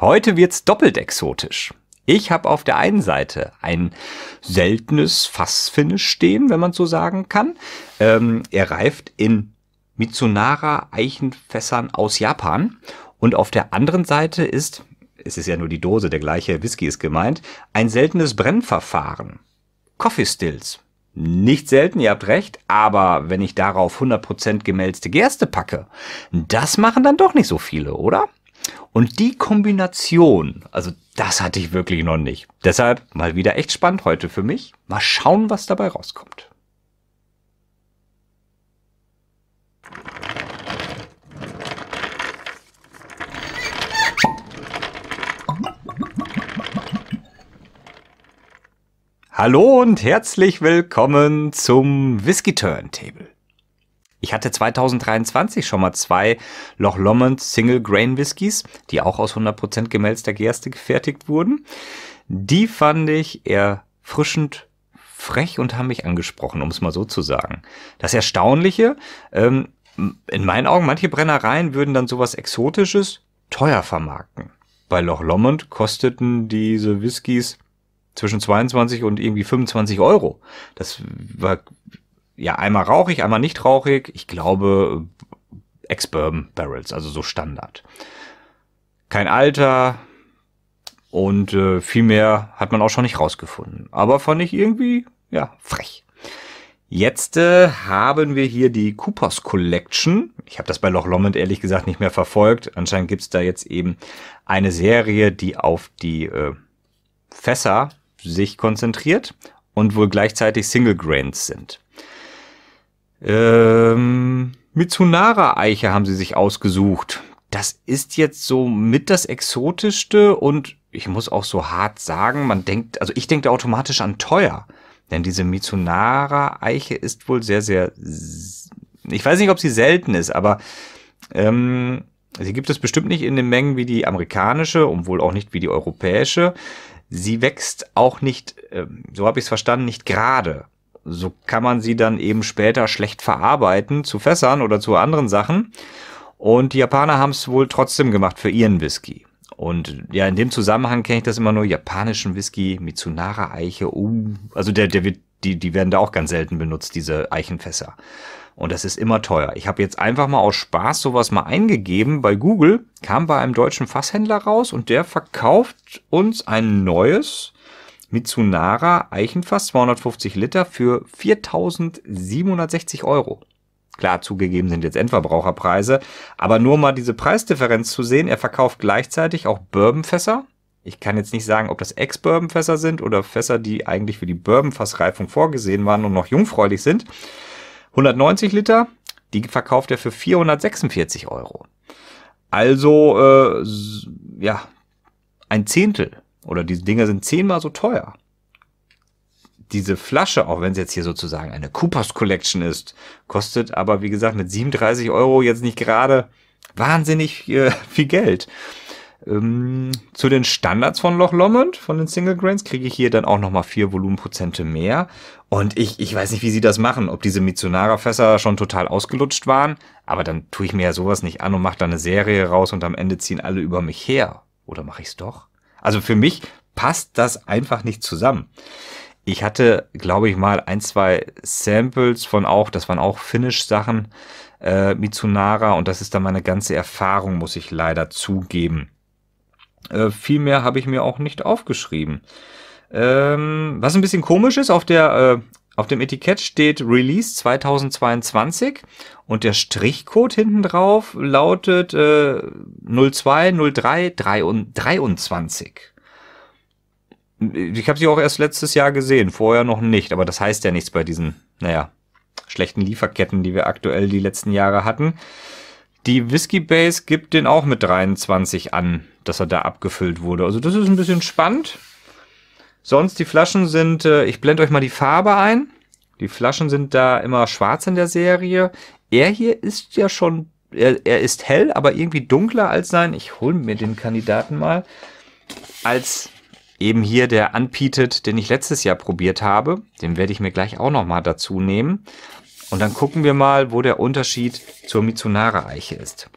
Heute wird's doppelt exotisch. Ich habe auf der einen Seite ein seltenes Fassfinish stehen, wenn man so sagen kann. Ähm, er reift in Mitsunara Eichenfässern aus Japan. Und auf der anderen Seite ist, es ist ja nur die Dose, der gleiche Whisky ist gemeint, ein seltenes Brennverfahren. Coffee Stills. Nicht selten, ihr habt recht, aber wenn ich darauf 100% gemälzte Gerste packe, das machen dann doch nicht so viele, oder? Und die Kombination, also das hatte ich wirklich noch nicht. Deshalb mal wieder echt spannend heute für mich. Mal schauen, was dabei rauskommt. Hallo und herzlich willkommen zum Whisky Turntable. Ich hatte 2023 schon mal zwei Loch Lomond Single Grain Whiskys, die auch aus 100% gemälzter Gerste gefertigt wurden. Die fand ich erfrischend frech und haben mich angesprochen, um es mal so zu sagen. Das Erstaunliche, ähm, in meinen Augen, manche Brennereien würden dann sowas Exotisches teuer vermarkten. Bei Loch Lomond kosteten diese Whiskys zwischen 22 und irgendwie 25 Euro. Das war ja, einmal rauchig, einmal nicht rauchig. Ich glaube, Ex-Bourbon Barrels, also so Standard. Kein Alter und äh, viel mehr hat man auch schon nicht rausgefunden. Aber fand ich irgendwie, ja, frech. Jetzt äh, haben wir hier die Coopers Collection. Ich habe das bei Loch Lomond ehrlich gesagt nicht mehr verfolgt. Anscheinend gibt's da jetzt eben eine Serie, die auf die äh, Fässer sich konzentriert und wohl gleichzeitig Single Grains sind. Ähm, Mitsunara-Eiche haben sie sich ausgesucht. Das ist jetzt so mit das Exotischste und ich muss auch so hart sagen, man denkt, also ich denke automatisch an teuer. Denn diese Mitsunara-Eiche ist wohl sehr, sehr, ich weiß nicht, ob sie selten ist, aber ähm, sie gibt es bestimmt nicht in den Mengen wie die amerikanische und wohl auch nicht wie die europäische. Sie wächst auch nicht, ähm, so habe ich es verstanden, nicht gerade so kann man sie dann eben später schlecht verarbeiten zu Fässern oder zu anderen Sachen. Und die Japaner haben es wohl trotzdem gemacht für ihren Whisky. Und ja, in dem Zusammenhang kenne ich das immer nur japanischen Whisky, Mitsunara Eiche, uh, oh, also der, der wird, die, die werden da auch ganz selten benutzt, diese Eichenfässer. Und das ist immer teuer. Ich habe jetzt einfach mal aus Spaß sowas mal eingegeben bei Google, kam bei einem deutschen Fasshändler raus und der verkauft uns ein neues Mitsunara Eichenfass 250 Liter für 4.760 Euro. Klar, zugegeben sind jetzt Endverbraucherpreise, aber nur mal diese Preisdifferenz zu sehen, er verkauft gleichzeitig auch Bourbonfässer. Ich kann jetzt nicht sagen, ob das Ex-Bourbonfässer sind oder Fässer, die eigentlich für die Bourbonfassreifung vorgesehen waren und noch jungfräulich sind. 190 Liter, die verkauft er für 446 Euro. Also, äh, ja, ein Zehntel oder diese Dinger sind zehnmal so teuer. Diese Flasche, auch wenn es jetzt hier sozusagen eine Coopers Collection ist, kostet aber, wie gesagt, mit 37 Euro jetzt nicht gerade wahnsinnig äh, viel Geld. Ähm, zu den Standards von Loch Lomond, von den Single Grains, kriege ich hier dann auch nochmal vier Volumenprozente mehr. Und ich, ich weiß nicht, wie sie das machen, ob diese Missionara-Fässer schon total ausgelutscht waren, aber dann tue ich mir ja sowas nicht an und mache da eine Serie raus und am Ende ziehen alle über mich her. Oder mache ich's doch? Also für mich passt das einfach nicht zusammen. Ich hatte, glaube ich, mal ein, zwei Samples von auch, das waren auch Finish-Sachen, äh, Mitsunara und das ist dann meine ganze Erfahrung, muss ich leider zugeben. Äh, viel mehr habe ich mir auch nicht aufgeschrieben. Ähm, was ein bisschen komisch ist, auf der äh, auf dem Etikett steht Release 2022 und der Strichcode hinten drauf lautet äh, 020323. Ich habe sie auch erst letztes Jahr gesehen, vorher noch nicht, aber das heißt ja nichts bei diesen, naja, schlechten Lieferketten, die wir aktuell die letzten Jahre hatten. Die Whiskey Base gibt den auch mit 23 an, dass er da abgefüllt wurde. Also das ist ein bisschen spannend. Sonst, die Flaschen sind, äh, ich blende euch mal die Farbe ein. Die Flaschen sind da immer schwarz in der Serie. Er hier ist ja schon, er, er ist hell, aber irgendwie dunkler als sein. Ich hole mir den Kandidaten mal. Als eben hier der anbietet, den ich letztes Jahr probiert habe. Den werde ich mir gleich auch nochmal dazu nehmen. Und dann gucken wir mal, wo der Unterschied zur Mitsunara-Eiche ist.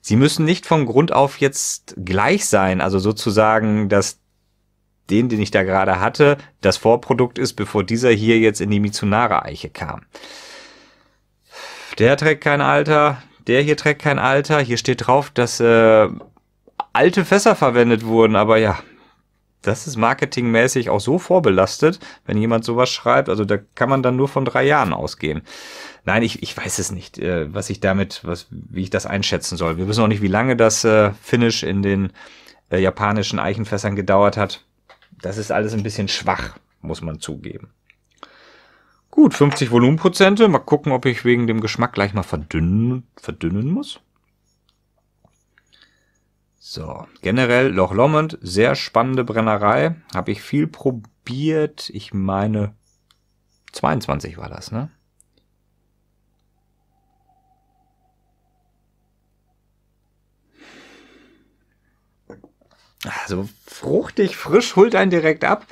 Sie müssen nicht von Grund auf jetzt gleich sein, also sozusagen, dass den, den ich da gerade hatte, das Vorprodukt ist, bevor dieser hier jetzt in die Mitsunara-Eiche kam. Der trägt kein Alter, der hier trägt kein Alter. Hier steht drauf, dass äh, alte Fässer verwendet wurden, aber ja, das ist marketingmäßig auch so vorbelastet, wenn jemand sowas schreibt. Also da kann man dann nur von drei Jahren ausgehen. Nein, ich, ich weiß es nicht, äh, was ich damit, was, wie ich das einschätzen soll. Wir wissen auch nicht, wie lange das äh, Finish in den äh, japanischen Eichenfässern gedauert hat das ist alles ein bisschen schwach, muss man zugeben. Gut, 50 Volumenprozente. Mal gucken, ob ich wegen dem Geschmack gleich mal verdünnen, verdünnen muss. So, generell Loch Lomond, sehr spannende Brennerei. Habe ich viel probiert. Ich meine, 22 war das, ne? also fruchtig, frisch, holt einen direkt ab.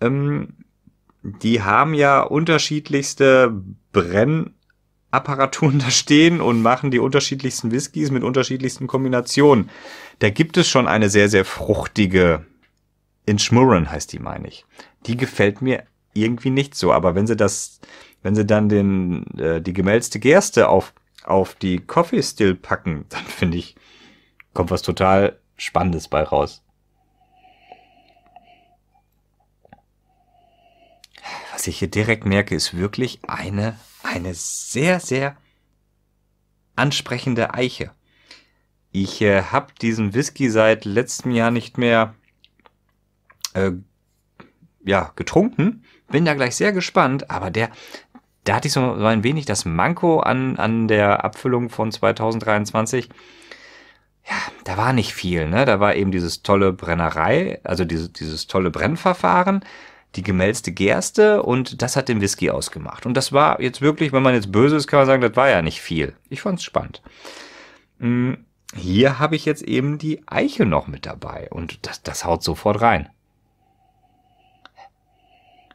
Ähm, die haben ja unterschiedlichste Brennapparaturen da stehen und machen die unterschiedlichsten Whiskys mit unterschiedlichsten Kombinationen. Da gibt es schon eine sehr, sehr fruchtige in Schmurren heißt die, meine ich. Die gefällt mir irgendwie nicht so, aber wenn sie das, wenn sie dann den, äh, die gemälzte Gerste auf, auf die Coffee Still packen, dann finde ich, kommt was total Spannendes bei raus. Was ich hier direkt merke, ist wirklich eine, eine sehr, sehr ansprechende Eiche. Ich äh, habe diesen Whisky seit letztem Jahr nicht mehr äh, ja, getrunken. Bin da gleich sehr gespannt, aber der, da hatte ich so ein wenig das Manko an, an der Abfüllung von 2023 ja, da war nicht viel, ne? Da war eben dieses tolle Brennerei, also diese, dieses tolle Brennverfahren, die gemälzte Gerste und das hat den Whisky ausgemacht. Und das war jetzt wirklich, wenn man jetzt böse ist, kann man sagen, das war ja nicht viel. Ich fand's spannend. Mm, hier habe ich jetzt eben die Eiche noch mit dabei und das, das haut sofort rein.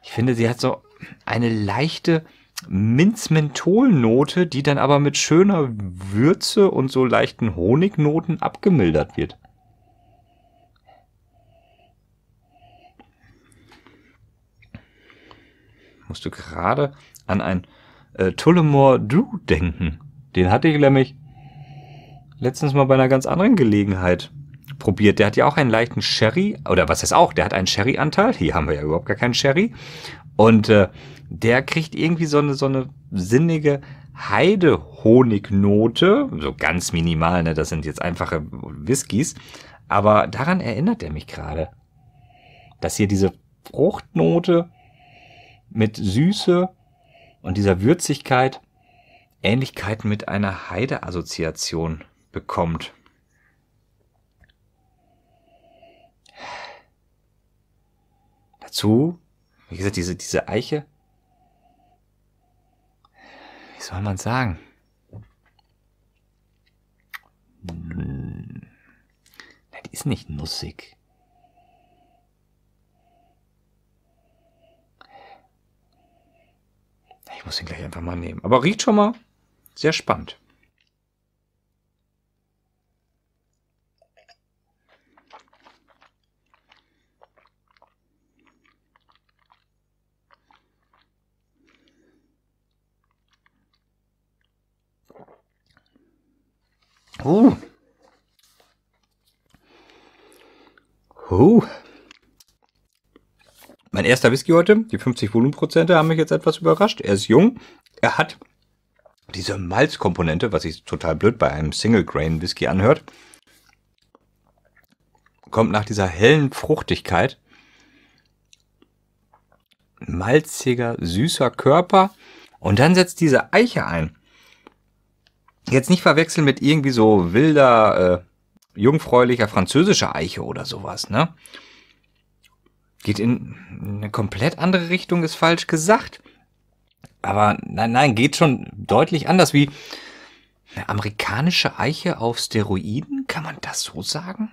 Ich finde, sie hat so eine leichte, Minz-Menthol-Note, die dann aber mit schöner Würze und so leichten Honignoten abgemildert wird. Musst du gerade an ein äh, Tullamore Du denken. Den hatte ich nämlich letztens mal bei einer ganz anderen Gelegenheit probiert. Der hat ja auch einen leichten Sherry, oder was heißt auch, der hat einen Sherry-Anteil. Hier haben wir ja überhaupt gar keinen Sherry. Und äh, der kriegt irgendwie so eine, so eine sinnige Heidehonignote, So ganz minimal, ne? Das sind jetzt einfache Whiskys. Aber daran erinnert er mich gerade. Dass hier diese Fruchtnote mit Süße und dieser Würzigkeit Ähnlichkeiten mit einer Heide-Assoziation bekommt. Dazu, wie gesagt, diese, diese Eiche wie soll man sagen? Hm. Die ist nicht nussig. Ich muss ihn gleich einfach mal nehmen. Aber riecht schon mal sehr spannend. Oh. Oh. Mein erster Whisky heute, die 50 Volumenprozente, haben mich jetzt etwas überrascht. Er ist jung. Er hat diese Malzkomponente, was sich total blöd bei einem Single Grain Whisky anhört, kommt nach dieser hellen Fruchtigkeit. Malziger, süßer Körper. Und dann setzt diese Eiche ein. Jetzt nicht verwechseln mit irgendwie so wilder, äh, jungfräulicher französischer Eiche oder sowas, ne? Geht in eine komplett andere Richtung, ist falsch gesagt. Aber nein, nein, geht schon deutlich anders wie eine amerikanische Eiche auf Steroiden, kann man das so sagen?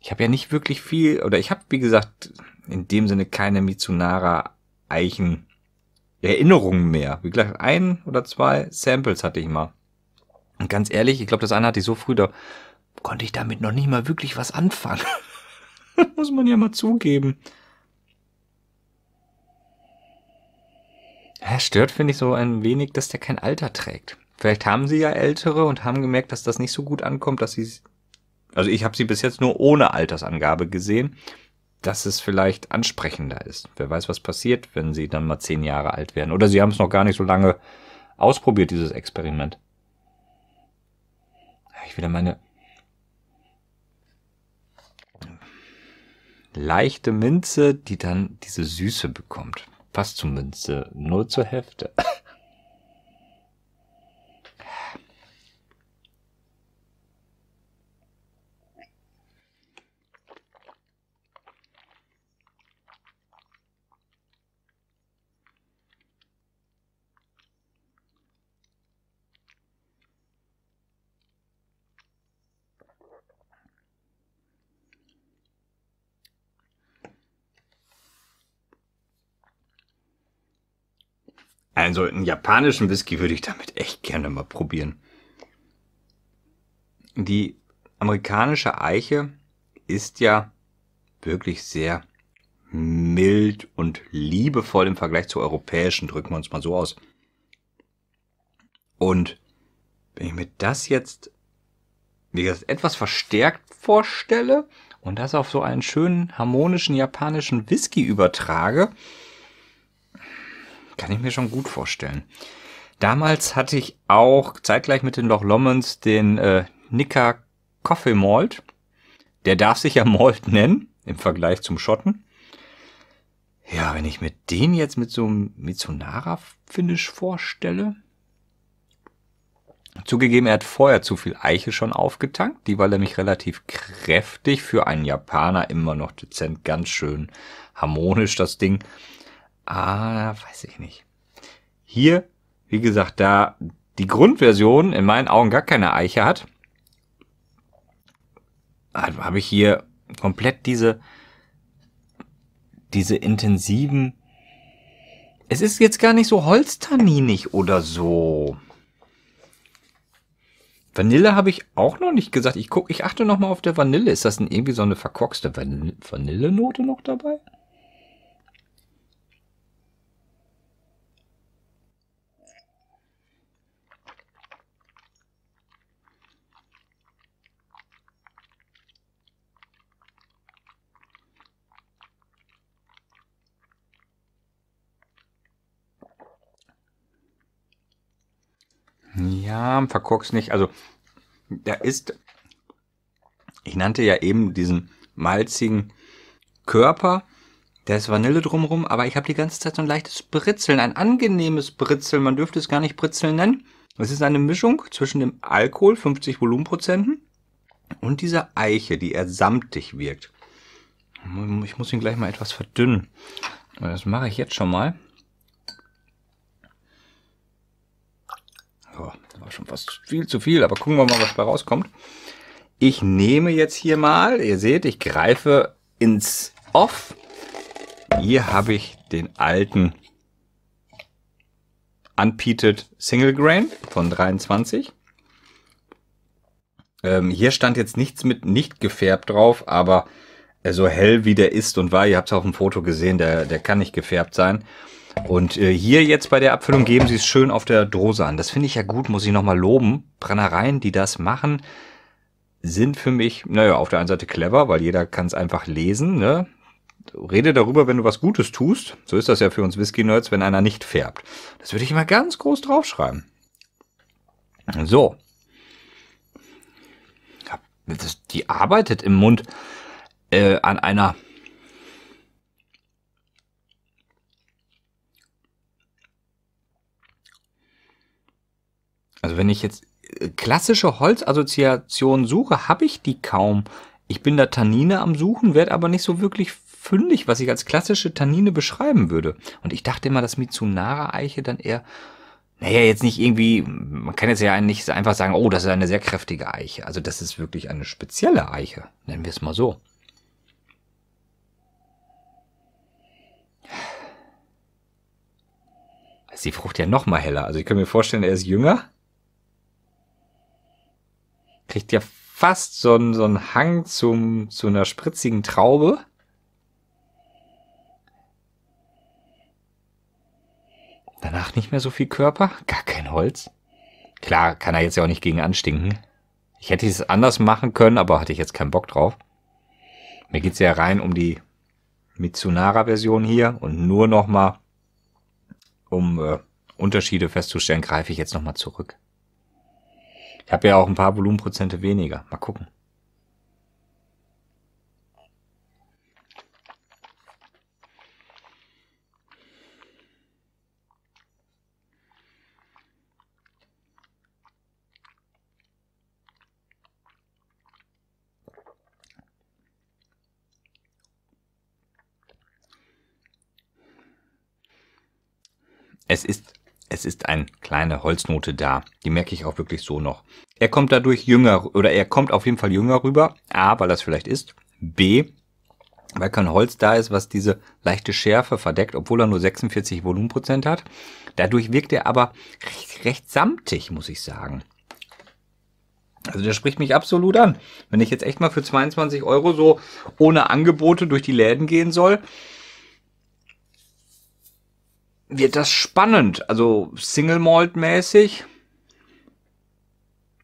Ich habe ja nicht wirklich viel, oder ich habe, wie gesagt, in dem Sinne keine Mitsunara-Eichen Erinnerungen mehr. Wie gesagt, ein oder zwei Samples hatte ich mal. Und ganz ehrlich, ich glaube, das eine hatte ich so früh, da konnte ich damit noch nicht mal wirklich was anfangen. muss man ja mal zugeben. Ja, stört, finde ich, so ein wenig, dass der kein Alter trägt. Vielleicht haben sie ja ältere und haben gemerkt, dass das nicht so gut ankommt, dass sie... Also ich habe sie bis jetzt nur ohne Altersangabe gesehen dass es vielleicht ansprechender ist. Wer weiß, was passiert, wenn sie dann mal zehn Jahre alt werden. Oder sie haben es noch gar nicht so lange ausprobiert, dieses Experiment. Ich wieder meine leichte Minze, die dann diese Süße bekommt. Fast zur Minze, nur zur Hälfte. Also einen japanischen Whisky würde ich damit echt gerne mal probieren. Die amerikanische Eiche ist ja wirklich sehr mild und liebevoll im Vergleich zur europäischen, drücken wir uns mal so aus. Und wenn ich mir das jetzt, wie gesagt, etwas verstärkt vorstelle und das auf so einen schönen harmonischen japanischen Whisky übertrage, kann ich mir schon gut vorstellen. Damals hatte ich auch zeitgleich mit den Loch Lommonds den äh, Nicker Coffee Malt. Der darf sich ja Malt nennen, im Vergleich zum Schotten. Ja, wenn ich mir den jetzt mit so einem mitsunara finish vorstelle. Zugegeben, er hat vorher zu viel Eiche schon aufgetankt. Die war nämlich relativ kräftig für einen Japaner immer noch dezent ganz schön harmonisch, das Ding. Ah, weiß ich nicht. Hier, wie gesagt, da die Grundversion in meinen Augen gar keine Eiche hat, habe ich hier komplett diese, diese intensiven, es ist jetzt gar nicht so holztanninig oder so. Vanille habe ich auch noch nicht gesagt. Ich gucke, ich achte noch mal auf der Vanille. Ist das denn irgendwie so eine verkorkste Vanillenote noch dabei? Ja, verkorkst nicht. Also, da ist, ich nannte ja eben diesen malzigen Körper, da ist Vanille drumrum, aber ich habe die ganze Zeit so ein leichtes Britzeln, ein angenehmes Britzeln, man dürfte es gar nicht Britzeln nennen. Es ist eine Mischung zwischen dem Alkohol, 50 Volumenprozenten, und dieser Eiche, die eher samtig wirkt. Ich muss ihn gleich mal etwas verdünnen. Das mache ich jetzt schon mal. war schon fast viel zu viel, aber gucken wir mal, was bei rauskommt. Ich nehme jetzt hier mal, ihr seht, ich greife ins Off. Hier habe ich den alten Unpeated Single Grain von 23. Ähm, hier stand jetzt nichts mit nicht gefärbt drauf, aber so hell wie der ist und war, ihr habt es auf dem Foto gesehen, der, der kann nicht gefärbt sein. Und äh, hier jetzt bei der Abfüllung geben sie es schön auf der Dose an. Das finde ich ja gut, muss ich nochmal loben. Brennereien, die das machen, sind für mich, naja, auf der einen Seite clever, weil jeder kann es einfach lesen. Ne? Rede darüber, wenn du was Gutes tust. So ist das ja für uns Whisky-Nerds, wenn einer nicht färbt. Das würde ich immer ganz groß draufschreiben. So. Das, die arbeitet im Mund äh, an einer Also wenn ich jetzt äh, klassische Holzassoziationen suche, habe ich die kaum. Ich bin da Tannine am Suchen, werde aber nicht so wirklich fündig, was ich als klassische Tannine beschreiben würde. Und ich dachte immer, dass Mitsunara-Eiche dann eher, naja, jetzt nicht irgendwie, man kann jetzt ja nicht einfach sagen, oh, das ist eine sehr kräftige Eiche. Also das ist wirklich eine spezielle Eiche, nennen wir es mal so. Ist die Frucht ja noch mal heller. Also ich kann mir vorstellen, er ist jünger kriegt ja fast so einen, so einen Hang zum, zu einer spritzigen Traube. Danach nicht mehr so viel Körper, gar kein Holz. Klar, kann er jetzt ja auch nicht gegen anstinken. Ich hätte es anders machen können, aber hatte ich jetzt keinen Bock drauf. Mir geht's ja rein um die Mitsunara-Version hier und nur nochmal, um äh, Unterschiede festzustellen, greife ich jetzt nochmal zurück. Ich habe ja auch ein paar Volumenprozente weniger. Mal gucken. Es ist es ist eine kleine Holznote da. Die merke ich auch wirklich so noch. Er kommt dadurch jünger oder er kommt auf jeden Fall jünger rüber. A, weil das vielleicht ist. B, weil kein Holz da ist, was diese leichte Schärfe verdeckt, obwohl er nur 46 Volumenprozent hat. Dadurch wirkt er aber recht, recht samtig, muss ich sagen. Also der spricht mich absolut an. Wenn ich jetzt echt mal für 22 Euro so ohne Angebote durch die Läden gehen soll, wird das spannend. Also Single Malt mäßig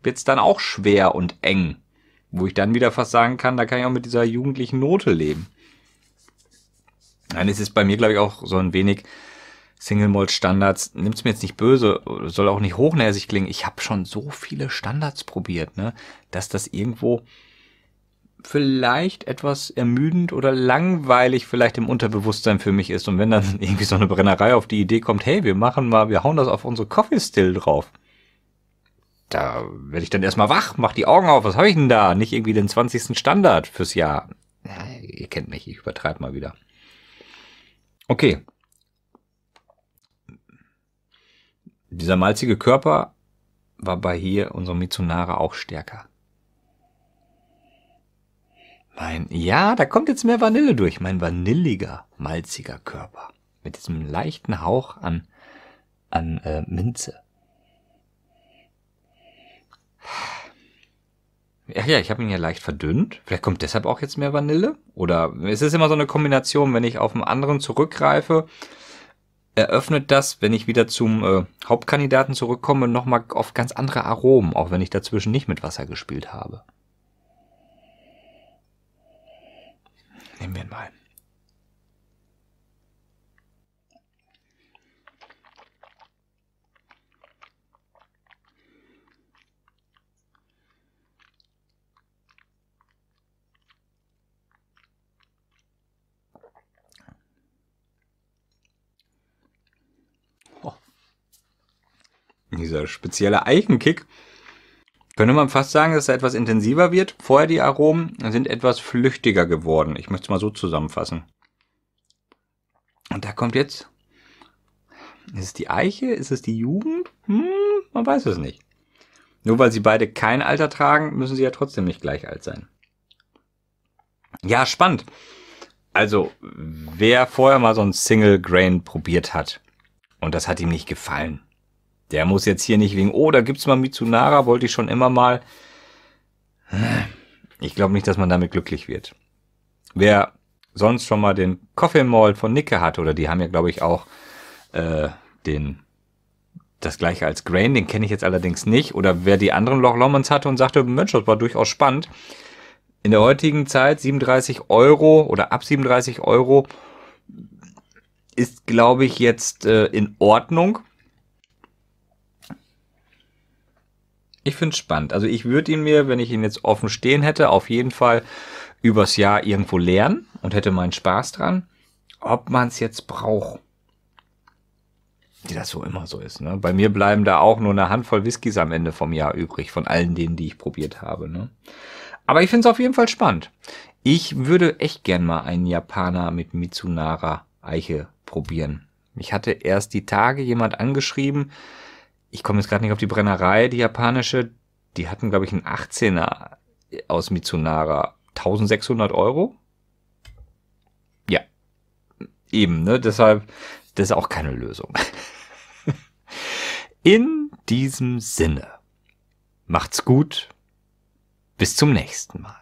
wird es dann auch schwer und eng. Wo ich dann wieder fast sagen kann, da kann ich auch mit dieser jugendlichen Note leben. Dann ist es bei mir, glaube ich, auch so ein wenig Single Malt Standards. Nimmt es mir jetzt nicht böse, soll auch nicht hochnäsig klingen. Ich habe schon so viele Standards probiert, ne, dass das irgendwo vielleicht etwas ermüdend oder langweilig vielleicht im Unterbewusstsein für mich ist. Und wenn dann irgendwie so eine Brennerei auf die Idee kommt, hey, wir machen mal, wir hauen das auf unsere Coffee Still drauf. Da werde ich dann erstmal wach, mach die Augen auf, was habe ich denn da? Nicht irgendwie den 20. Standard fürs Jahr. Ja, ihr kennt mich, ich übertreibe mal wieder. Okay. Dieser malzige Körper war bei hier unserem Mizunara auch stärker. Mein, ja, da kommt jetzt mehr Vanille durch. Mein vanilliger, malziger Körper. Mit diesem leichten Hauch an, an äh, Minze. Ja, ja, ich habe ihn ja leicht verdünnt. Vielleicht kommt deshalb auch jetzt mehr Vanille. Oder es ist immer so eine Kombination, wenn ich auf einen anderen zurückgreife, eröffnet das, wenn ich wieder zum äh, Hauptkandidaten zurückkomme, nochmal auf ganz andere Aromen, auch wenn ich dazwischen nicht mit Wasser gespielt habe. haben wir ihn mal. Dieser spezielle Eichenkick könnte man fast sagen, dass er etwas intensiver wird. Vorher die Aromen sind etwas flüchtiger geworden. Ich möchte es mal so zusammenfassen. Und da kommt jetzt. Ist es die Eiche? Ist es die Jugend? Hm, man weiß es nicht. Nur weil sie beide kein Alter tragen, müssen sie ja trotzdem nicht gleich alt sein. Ja, spannend. Also, wer vorher mal so ein Single Grain probiert hat und das hat ihm nicht gefallen, der muss jetzt hier nicht wegen, oh, da gibt's mal Mitsunara, wollte ich schon immer mal. Ich glaube nicht, dass man damit glücklich wird. Wer sonst schon mal den Coffee Mall von Nicke hatte, oder die haben ja, glaube ich, auch äh, den das gleiche als Grain, den kenne ich jetzt allerdings nicht. Oder wer die anderen Loch Lommonds hatte und sagte, Mensch, das war durchaus spannend. In der heutigen Zeit 37 Euro oder ab 37 Euro ist, glaube ich, jetzt äh, in Ordnung. Ich finde es spannend. Also ich würde ihn mir, wenn ich ihn jetzt offen stehen hätte, auf jeden Fall übers Jahr irgendwo lernen und hätte meinen Spaß dran. Ob man es jetzt braucht. wie das so immer so ist. Ne? Bei mir bleiben da auch nur eine Handvoll Whiskys am Ende vom Jahr übrig, von allen denen, die ich probiert habe. Ne? Aber ich finde es auf jeden Fall spannend. Ich würde echt gern mal einen Japaner mit Mitsunara Eiche probieren. Ich hatte erst die Tage jemand angeschrieben, ich komme jetzt gerade nicht auf die Brennerei, die japanische, die hatten, glaube ich, einen 18er aus Mitsunara. 1600 Euro? Ja. Eben, ne? Deshalb, das ist auch keine Lösung. In diesem Sinne, macht's gut. Bis zum nächsten Mal.